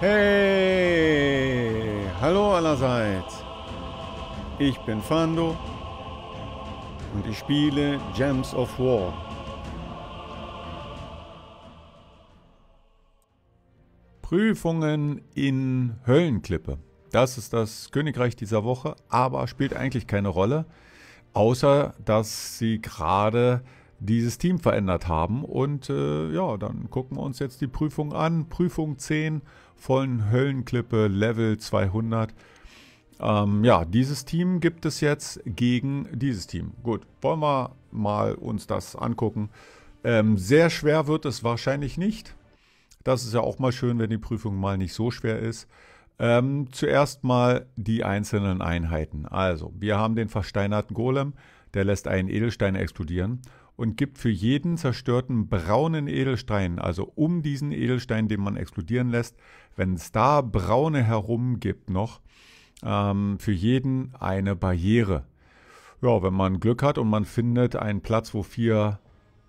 Hey, hallo allerseits. Ich bin Fando und ich spiele Gems of War. Prüfungen in Höllenklippe. Das ist das Königreich dieser Woche, aber spielt eigentlich keine Rolle, außer dass sie gerade dieses Team verändert haben. Und äh, ja, dann gucken wir uns jetzt die Prüfung an. Prüfung 10 vollen Höllenklippe Level 200. Ähm, ja, dieses Team gibt es jetzt gegen dieses Team. Gut, wollen wir mal uns das angucken. Ähm, sehr schwer wird es wahrscheinlich nicht. Das ist ja auch mal schön, wenn die Prüfung mal nicht so schwer ist. Ähm, zuerst mal die einzelnen Einheiten. Also, wir haben den versteinerten Golem, der lässt einen Edelstein explodieren und gibt für jeden zerstörten braunen Edelstein, also um diesen Edelstein, den man explodieren lässt, wenn es da braune herum gibt noch, ähm, für jeden eine Barriere. Ja, wenn man Glück hat und man findet einen Platz, wo vier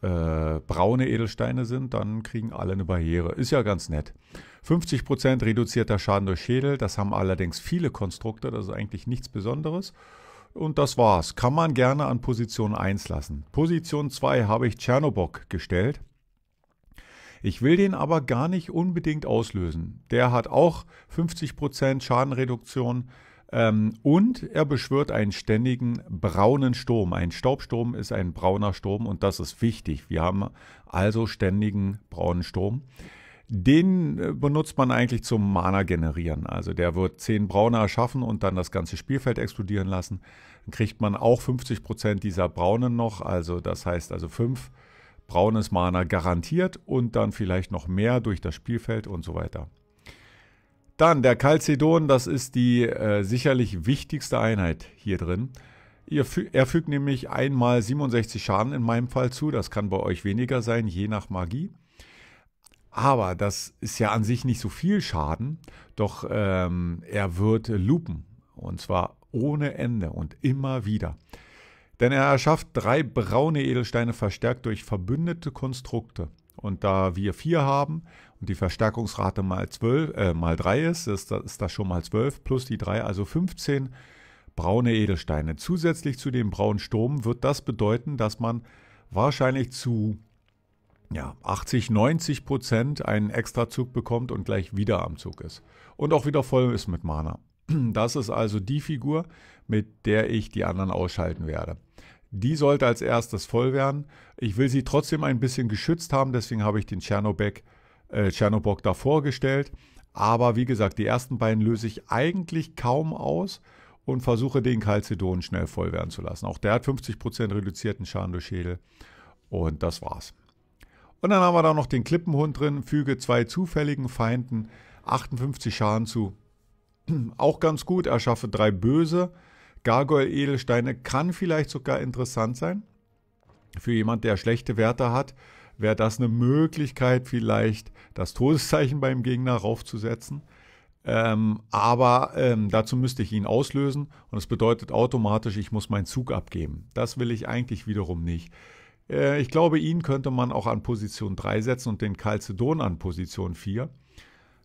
äh, braune Edelsteine sind, dann kriegen alle eine Barriere. Ist ja ganz nett. 50% reduzierter Schaden durch Schädel, das haben allerdings viele Konstrukte, das ist eigentlich nichts Besonderes. Und das war's. Kann man gerne an Position 1 lassen. Position 2 habe ich Tschernobok gestellt. Ich will den aber gar nicht unbedingt auslösen. Der hat auch 50% Schadenreduktion ähm, und er beschwört einen ständigen braunen Sturm. Ein Staubsturm ist ein brauner Sturm und das ist wichtig. Wir haben also ständigen braunen Sturm. Den äh, benutzt man eigentlich zum Mana-Generieren. Also der wird 10 Brauner erschaffen und dann das ganze Spielfeld explodieren lassen. Dann kriegt man auch 50% dieser Braunen noch. Also das heißt also 5 braunes Mana garantiert und dann vielleicht noch mehr durch das Spielfeld und so weiter. Dann der Calcedon, das ist die äh, sicherlich wichtigste Einheit hier drin. Fü er fügt nämlich einmal 67 Schaden in meinem Fall zu, das kann bei euch weniger sein, je nach Magie. Aber das ist ja an sich nicht so viel Schaden, doch ähm, er wird lupen. Und zwar ohne Ende und immer wieder. Denn er erschafft drei braune Edelsteine verstärkt durch verbündete Konstrukte. Und da wir vier haben und die Verstärkungsrate mal, 12, äh, mal 3 ist, ist das, ist das schon mal zwölf plus die drei, also 15 braune Edelsteine. Zusätzlich zu dem braunen Sturm wird das bedeuten, dass man wahrscheinlich zu ja, 80, 90 Prozent einen Extrazug bekommt und gleich wieder am Zug ist. Und auch wieder voll ist mit Mana. Das ist also die Figur, mit der ich die anderen ausschalten werde. Die sollte als erstes voll werden. Ich will sie trotzdem ein bisschen geschützt haben, deswegen habe ich den Chernobek, äh, Chernobok davor gestellt. Aber wie gesagt, die ersten beiden löse ich eigentlich kaum aus und versuche den Calcedon schnell voll werden zu lassen. Auch der hat 50% reduzierten Schaden durch Schädel. Und das war's. Und dann haben wir da noch den Klippenhund drin, füge zwei zufälligen Feinden 58 Schaden zu. Auch ganz gut, erschaffe drei böse. Gargoyle-Edelsteine kann vielleicht sogar interessant sein. Für jemand, der schlechte Werte hat, wäre das eine Möglichkeit, vielleicht das Todeszeichen beim Gegner raufzusetzen. Ähm, aber ähm, dazu müsste ich ihn auslösen und es bedeutet automatisch, ich muss meinen Zug abgeben. Das will ich eigentlich wiederum nicht. Äh, ich glaube, ihn könnte man auch an Position 3 setzen und den Calcedon an Position 4.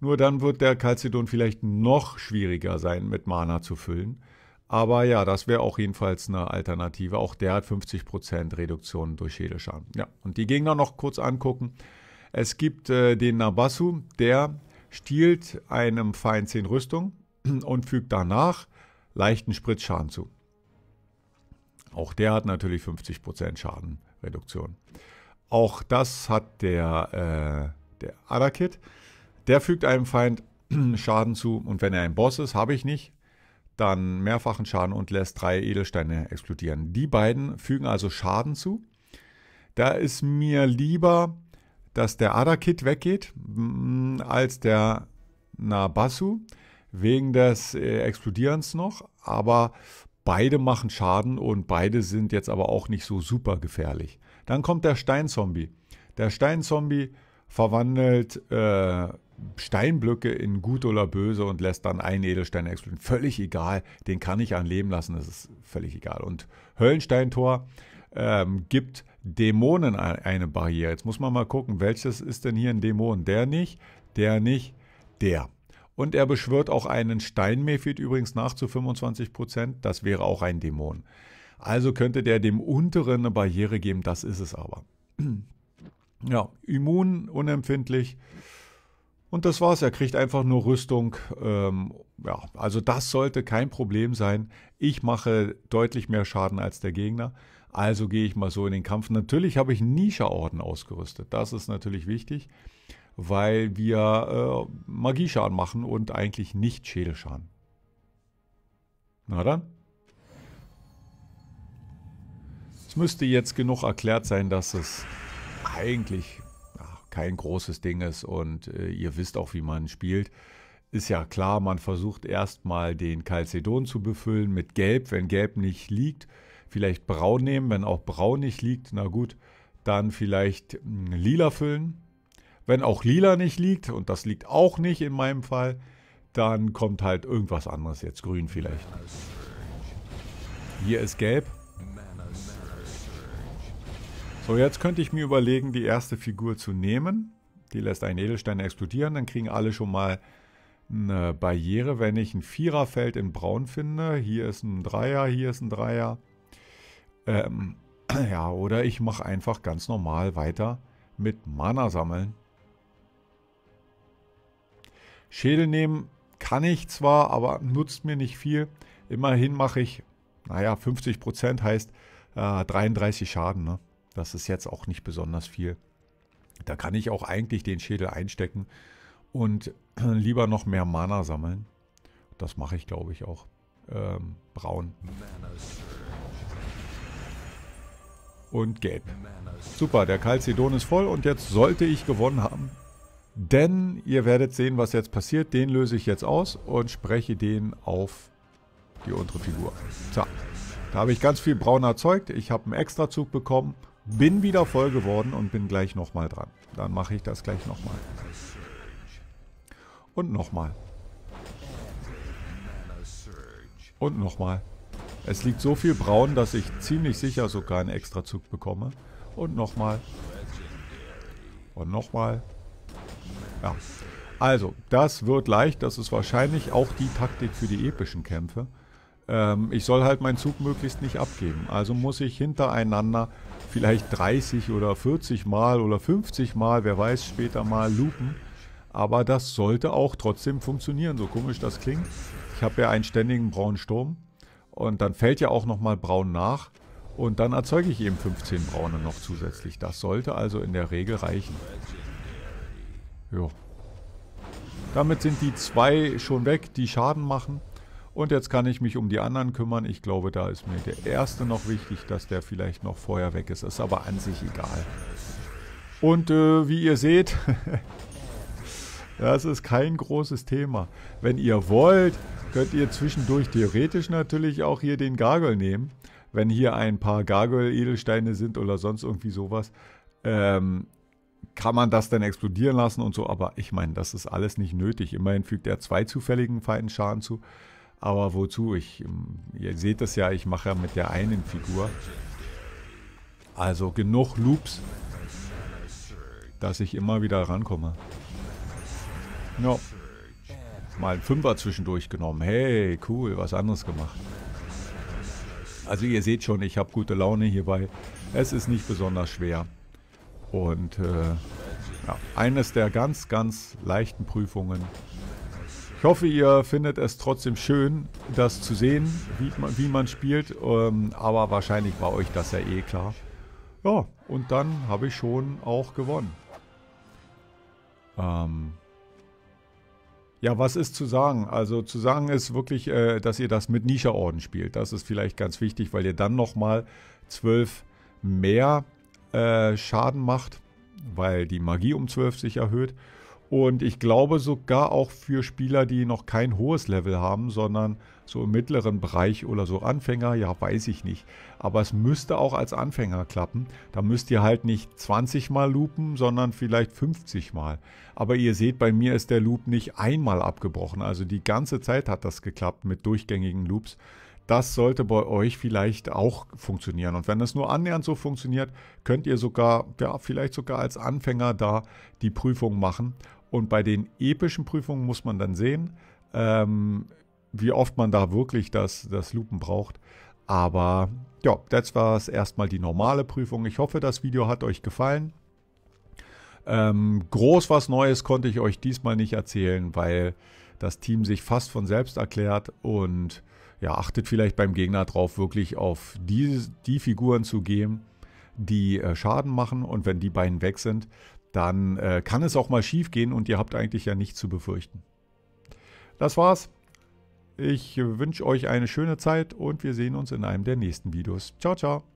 Nur dann wird der Calcedon vielleicht noch schwieriger sein, mit Mana zu füllen. Aber ja, das wäre auch jedenfalls eine Alternative. Auch der hat 50% Reduktion durch Schädelschaden. Ja, und die Gegner noch kurz angucken. Es gibt äh, den Nabasu, der stiehlt einem Feind 10 Rüstung und fügt danach leichten Spritzschaden zu. Auch der hat natürlich 50% Schaden Reduktion. Auch das hat der, äh, der Adakit. Der fügt einem Feind Schaden zu und wenn er ein Boss ist, habe ich nicht, dann mehrfachen Schaden und lässt drei Edelsteine explodieren. Die beiden fügen also Schaden zu. Da ist mir lieber, dass der Adakit weggeht, mm, als der Nabasu, wegen des äh, Explodierens noch. Aber Beide machen Schaden und beide sind jetzt aber auch nicht so super gefährlich. Dann kommt der Steinzombie. Der Steinzombie verwandelt äh, Steinblöcke in gut oder böse und lässt dann einen Edelstein explodieren. Völlig egal, den kann ich an Leben lassen, das ist völlig egal. Und Höllensteintor ähm, gibt Dämonen eine Barriere. Jetzt muss man mal gucken, welches ist denn hier ein Dämon? Der nicht, der nicht, der. Und er beschwört auch einen Steinmephit übrigens nach zu 25 Prozent. Das wäre auch ein Dämon. Also könnte der dem unteren eine Barriere geben, das ist es aber. Ja, immun, unempfindlich. Und das war's, er kriegt einfach nur Rüstung. Ähm, ja, also das sollte kein Problem sein. Ich mache deutlich mehr Schaden als der Gegner. Also gehe ich mal so in den Kampf. Natürlich habe ich Nisha-Orden ausgerüstet. Das ist natürlich wichtig weil wir äh, Magieschaden machen und eigentlich nicht Schädelschaden. Na dann. Es müsste jetzt genug erklärt sein, dass es eigentlich ja, kein großes Ding ist und äh, ihr wisst auch, wie man spielt. Ist ja klar, man versucht erstmal den Calcedon zu befüllen mit Gelb, wenn Gelb nicht liegt. Vielleicht Braun nehmen, wenn auch Braun nicht liegt, na gut. Dann vielleicht hm, Lila füllen, wenn auch lila nicht liegt, und das liegt auch nicht in meinem Fall, dann kommt halt irgendwas anderes jetzt. Grün vielleicht. Hier ist gelb. So, jetzt könnte ich mir überlegen, die erste Figur zu nehmen. Die lässt einen Edelstein explodieren. Dann kriegen alle schon mal eine Barriere, wenn ich ein Viererfeld in Braun finde. Hier ist ein Dreier, hier ist ein Dreier. Ähm, ja, oder ich mache einfach ganz normal weiter mit Mana sammeln. Schädel nehmen kann ich zwar, aber nutzt mir nicht viel. Immerhin mache ich, naja, 50% heißt äh, 33 Schaden. Ne? Das ist jetzt auch nicht besonders viel. Da kann ich auch eigentlich den Schädel einstecken und lieber noch mehr Mana sammeln. Das mache ich, glaube ich, auch. Ähm, braun. Und gelb. Super, der Calcedon ist voll und jetzt sollte ich gewonnen haben. Denn ihr werdet sehen, was jetzt passiert. Den löse ich jetzt aus und spreche den auf die untere Figur. So, da habe ich ganz viel Braun erzeugt. Ich habe einen Extrazug bekommen, bin wieder voll geworden und bin gleich nochmal dran. Dann mache ich das gleich nochmal. Und nochmal. Und nochmal. Es liegt so viel Braun, dass ich ziemlich sicher sogar einen Extrazug bekomme. Und nochmal. Und nochmal. Ja. Also, das wird leicht. Das ist wahrscheinlich auch die Taktik für die epischen Kämpfe. Ähm, ich soll halt meinen Zug möglichst nicht abgeben. Also muss ich hintereinander vielleicht 30 oder 40 Mal oder 50 Mal, wer weiß, später mal loopen. Aber das sollte auch trotzdem funktionieren, so komisch das klingt. Ich habe ja einen ständigen braunen Sturm und dann fällt ja auch nochmal braun nach. Und dann erzeuge ich eben 15 braune noch zusätzlich. Das sollte also in der Regel reichen. Jo. Damit sind die zwei schon weg, die Schaden machen. Und jetzt kann ich mich um die anderen kümmern. Ich glaube, da ist mir der erste noch wichtig, dass der vielleicht noch vorher weg ist. Ist aber an sich egal. Und äh, wie ihr seht, das ist kein großes Thema. Wenn ihr wollt, könnt ihr zwischendurch theoretisch natürlich auch hier den Gargoyle nehmen. Wenn hier ein paar Gargoyle-Edelsteine sind oder sonst irgendwie sowas. Ähm, kann man das denn explodieren lassen und so, aber ich meine, das ist alles nicht nötig. Immerhin fügt er zwei zufälligen Feinden Schaden zu. Aber wozu? Ich, ähm, ihr seht das ja, ich mache ja mit der einen Figur. Also genug Loops, dass ich immer wieder rankomme. Ja. Mal ein Fünfer zwischendurch genommen. Hey, cool, was anderes gemacht. Also ihr seht schon, ich habe gute Laune hierbei. Es ist nicht besonders schwer. Und äh, ja, eines der ganz, ganz leichten Prüfungen. Ich hoffe, ihr findet es trotzdem schön, das zu sehen, wie man, wie man spielt. Ähm, aber wahrscheinlich war euch das ja eh klar. Ja, und dann habe ich schon auch gewonnen. Ähm ja, was ist zu sagen? Also zu sagen ist wirklich, äh, dass ihr das mit Nisha-Orden spielt. Das ist vielleicht ganz wichtig, weil ihr dann nochmal zwölf mehr äh, Schaden macht, weil die Magie um 12 sich erhöht. Und ich glaube sogar auch für Spieler, die noch kein hohes Level haben, sondern so im mittleren Bereich oder so Anfänger, ja, weiß ich nicht. Aber es müsste auch als Anfänger klappen. Da müsst ihr halt nicht 20 Mal loopen, sondern vielleicht 50 Mal. Aber ihr seht, bei mir ist der Loop nicht einmal abgebrochen. Also die ganze Zeit hat das geklappt mit durchgängigen Loops. Das sollte bei euch vielleicht auch funktionieren. Und wenn es nur annähernd so funktioniert, könnt ihr sogar, ja, vielleicht sogar als Anfänger da die Prüfung machen. Und bei den epischen Prüfungen muss man dann sehen, ähm, wie oft man da wirklich das, das Lupen braucht. Aber ja, das war es erstmal die normale Prüfung. Ich hoffe, das Video hat euch gefallen. Ähm, groß was Neues konnte ich euch diesmal nicht erzählen, weil das Team sich fast von selbst erklärt und ja, achtet vielleicht beim Gegner drauf, wirklich auf die, die Figuren zu gehen, die äh, Schaden machen. Und wenn die beiden weg sind, dann äh, kann es auch mal schief gehen und ihr habt eigentlich ja nichts zu befürchten. Das war's. Ich wünsche euch eine schöne Zeit und wir sehen uns in einem der nächsten Videos. Ciao, ciao.